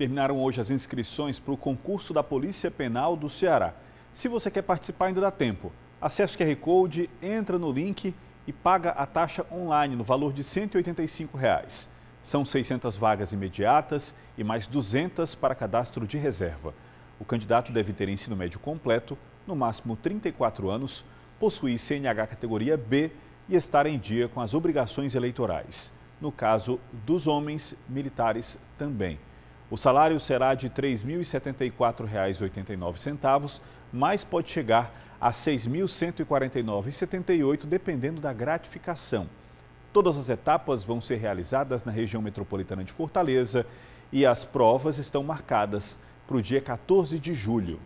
terminaram hoje as inscrições para o concurso da Polícia Penal do Ceará. Se você quer participar, ainda dá tempo. Acesse o QR Code, entra no link e paga a taxa online no valor de R$ 185. Reais. São 600 vagas imediatas e mais 200 para cadastro de reserva. O candidato deve ter ensino médio completo, no máximo 34 anos, possuir CNH categoria B e estar em dia com as obrigações eleitorais. No caso dos homens, militares também. O salário será de R$ 3.074,89, mas pode chegar a R$ 6.149,78, dependendo da gratificação. Todas as etapas vão ser realizadas na região metropolitana de Fortaleza e as provas estão marcadas para o dia 14 de julho.